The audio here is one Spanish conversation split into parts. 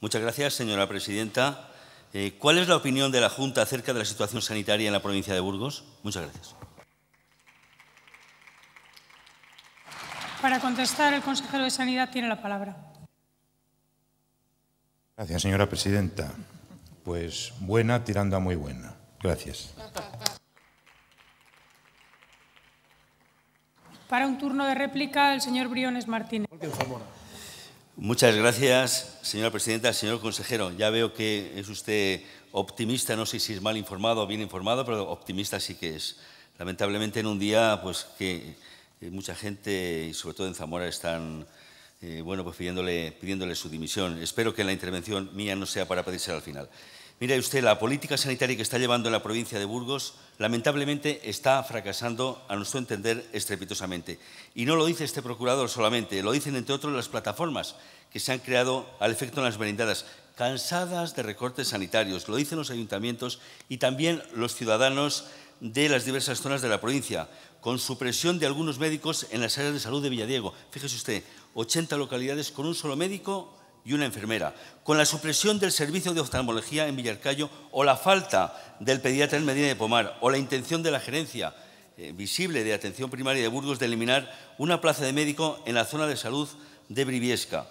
Muchas gracias, señora presidenta. Eh, ¿Cuál es la opinión de la Junta acerca de la situación sanitaria en la provincia de Burgos? Muchas gracias. Para contestar, el consejero de Sanidad tiene la palabra. Gracias, señora presidenta. Pues buena tirando a muy buena. Gracias. Para un turno de réplica, el señor Briones Martínez. Muchas gracias, señora presidenta, señor consejero. Ya veo que es usted optimista, no sé si es mal informado o bien informado, pero optimista sí que es. Lamentablemente en un día pues, que mucha gente, y sobre todo en Zamora, están eh, bueno, pues, pidiéndole, pidiéndole su dimisión. Espero que la intervención mía no sea para pedirse al final. Mire usted, la política sanitaria que está llevando en la provincia de Burgos lamentablemente está fracasando, a nuestro entender, estrepitosamente. Y no lo dice este procurador solamente, lo dicen, entre otros, las plataformas que se han creado al efecto en las merindadas. cansadas de recortes sanitarios, lo dicen los ayuntamientos y también los ciudadanos de las diversas zonas de la provincia, con supresión de algunos médicos en las áreas de salud de Villadiego. Fíjese usted, 80 localidades con un solo médico y una enfermera, con la supresión del servicio de oftalmología en Villarcayo o la falta del pediatra en Medina de Pomar o la intención de la gerencia eh, visible de atención primaria de Burgos de eliminar una plaza de médico en la zona de salud de Briviesca.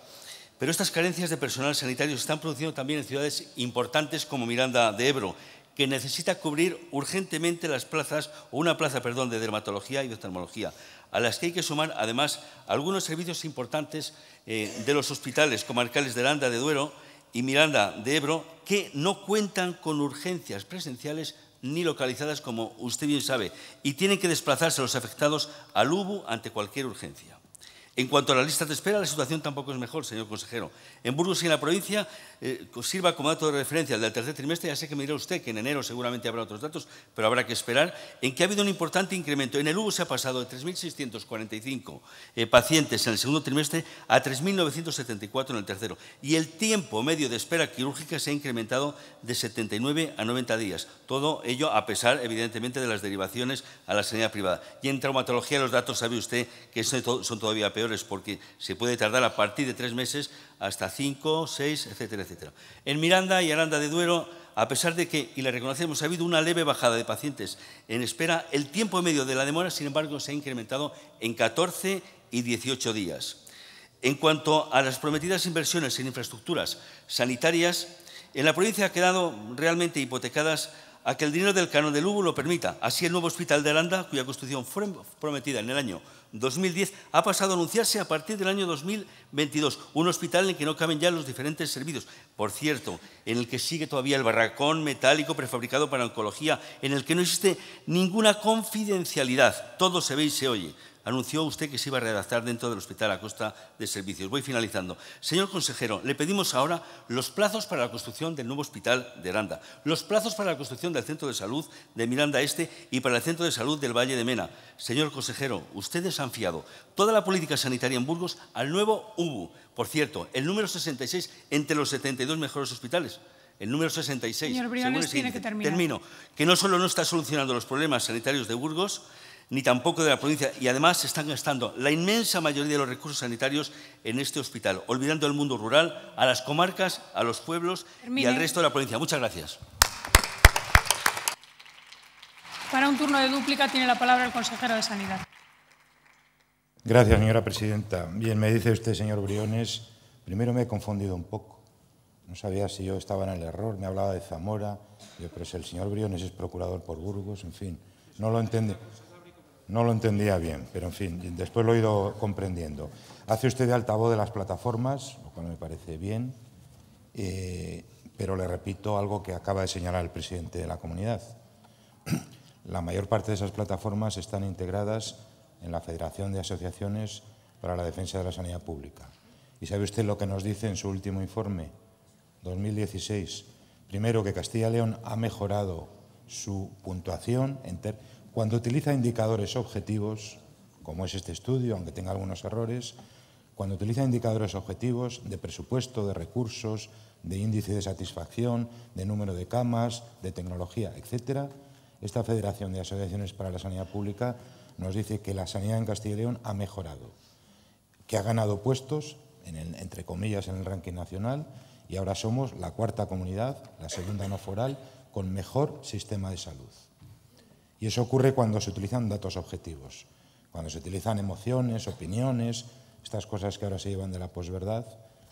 Pero estas carencias de personal sanitario se están produciendo también en ciudades importantes como Miranda de Ebro, que necesita cubrir urgentemente las plazas, o una plaza, perdón, de dermatología y de oftalmología a las que hay que sumar además algunos servicios importantes eh, de los hospitales comarcales de Landa de Duero y Miranda de Ebro, que no cuentan con urgencias presenciales ni localizadas, como usted bien sabe, y tienen que desplazarse los afectados al UBU ante cualquier urgencia. En cuanto a la lista de espera, la situación tampoco es mejor, señor consejero. En Burgos y en la provincia eh, sirva como dato de referencia el del tercer trimestre. Ya sé que me dirá usted que en enero seguramente habrá otros datos, pero habrá que esperar. En que ha habido un importante incremento. En el Hugo se ha pasado de 3.645 eh, pacientes en el segundo trimestre a 3.974 en el tercero. Y el tiempo medio de espera quirúrgica se ha incrementado de 79 a 90 días. Todo ello a pesar, evidentemente, de las derivaciones a la sanidad privada. Y en traumatología los datos sabe usted que son todavía peores porque se puede tardar a partir de tres meses hasta cinco, seis, etcétera, etcétera. En Miranda y Aranda de Duero, a pesar de que, y le reconocemos, ha habido una leve bajada de pacientes en espera, el tiempo medio de la demora, sin embargo, se ha incrementado en 14 y 18 días. En cuanto a las prometidas inversiones en infraestructuras sanitarias, en la provincia ha quedado realmente hipotecadas a que el dinero del canon de lugo lo permita. Así el nuevo hospital de Aranda, cuya construcción fue prometida en el año 2010, ha pasado a anunciarse a partir del año 2022, un hospital en el que no caben ya los diferentes servicios. Por cierto, en el que sigue todavía el barracón metálico prefabricado para oncología, en el que no existe ninguna confidencialidad. Todo se ve y se oye anunció usted que se iba a redactar dentro del hospital a costa de servicios. Voy finalizando. Señor consejero, le pedimos ahora los plazos para la construcción del nuevo hospital de Aranda, los plazos para la construcción del centro de salud de Miranda Este y para el centro de salud del Valle de Mena. Señor consejero, ustedes han fiado toda la política sanitaria en Burgos al nuevo UBU. Por cierto, el número 66 entre los 72 mejores hospitales el número 66. Señor Briones, este tiene que terminar. Termino. Que no solo no está solucionando los problemas sanitarios de Burgos, ni tampoco de la provincia. Y además se están gastando la inmensa mayoría de los recursos sanitarios en este hospital, olvidando al mundo rural, a las comarcas, a los pueblos y al resto de la provincia. Muchas gracias. Para un turno de dúplica tiene la palabra el consejero de Sanidad. Gracias, señora presidenta. Bien, me dice usted, señor Briones, primero me he confundido un poco. No sabía si yo estaba en el error, me hablaba de Zamora, yo, pero si el señor Briones es procurador por Burgos, en fin, no lo entiende no lo entendía bien, pero en fin, después lo he ido comprendiendo. Hace usted de altavoz de las plataformas, lo cual me parece bien, eh, pero le repito algo que acaba de señalar el presidente de la comunidad. La mayor parte de esas plataformas están integradas en la Federación de Asociaciones para la Defensa de la Sanidad Pública. ¿Y sabe usted lo que nos dice en su último informe, 2016? Primero, que Castilla y León ha mejorado su puntuación en términos cuando utiliza indicadores objetivos, como es este estudio, aunque tenga algunos errores, cuando utiliza indicadores objetivos de presupuesto, de recursos, de índice de satisfacción, de número de camas, de tecnología, etc., esta Federación de Asociaciones para la Sanidad Pública nos dice que la sanidad en Castilla y León ha mejorado, que ha ganado puestos, entre comillas, en el ranking nacional, y ahora somos la cuarta comunidad, la segunda no foral, con mejor sistema de salud. Y eso ocurre cuando se utilizan datos objetivos, cuando se utilizan emociones, opiniones, estas cosas que ahora se llevan de la posverdad.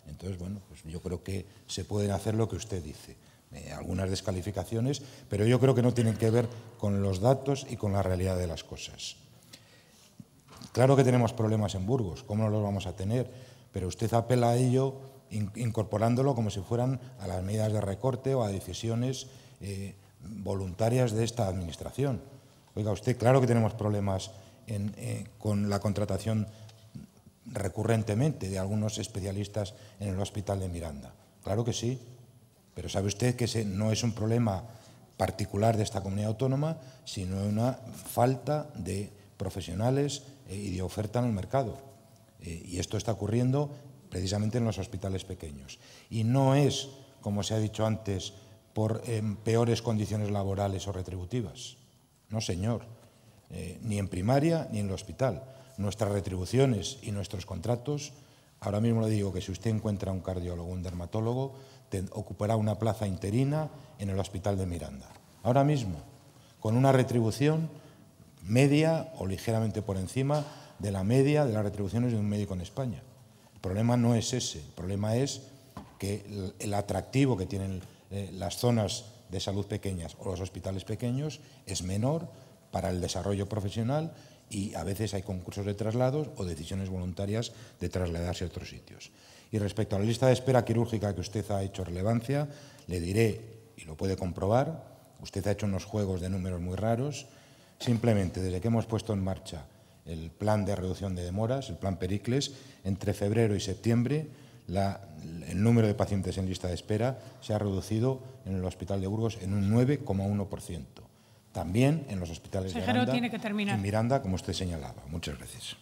Entonces, bueno, pues yo creo que se pueden hacer lo que usted dice, eh, algunas descalificaciones, pero yo creo que no tienen que ver con los datos y con la realidad de las cosas. Claro que tenemos problemas en Burgos, ¿cómo no los vamos a tener? Pero usted apela a ello incorporándolo como si fueran a las medidas de recorte o a decisiones eh, voluntarias de esta Administración. Oiga, usted, claro que tenemos problemas eh, con la contratación recurrentemente de algunos especialistas en el Hospital de Miranda. Claro que sí, pero sabe usted que ese no es un problema particular de esta comunidad autónoma, sino una falta de profesionales eh, y de oferta en el mercado. Eh, y esto está ocurriendo precisamente en los hospitales pequeños. Y no es, como se ha dicho antes, por peores condiciones laborales o retributivas. No, señor, eh, ni en primaria ni en el hospital. Nuestras retribuciones y nuestros contratos, ahora mismo le digo que si usted encuentra un cardiólogo, un dermatólogo, ocupará una plaza interina en el hospital de Miranda. Ahora mismo, con una retribución media o ligeramente por encima de la media de las retribuciones de un médico en España. El problema no es ese, el problema es que el, el atractivo que tienen eh, las zonas de salud pequeñas o los hospitales pequeños es menor para el desarrollo profesional y a veces hay concursos de traslados o decisiones voluntarias de trasladarse a otros sitios. Y respecto a la lista de espera quirúrgica que usted ha hecho relevancia, le diré, y lo puede comprobar, usted ha hecho unos juegos de números muy raros, simplemente desde que hemos puesto en marcha el plan de reducción de demoras, el plan Pericles, entre febrero y septiembre el número de pacientes en lista de espera se ha reducido en el Hospital de Burgos en un 9,1%. También en los hospitales de Miranda, como usted señalaba. Muchas gracias.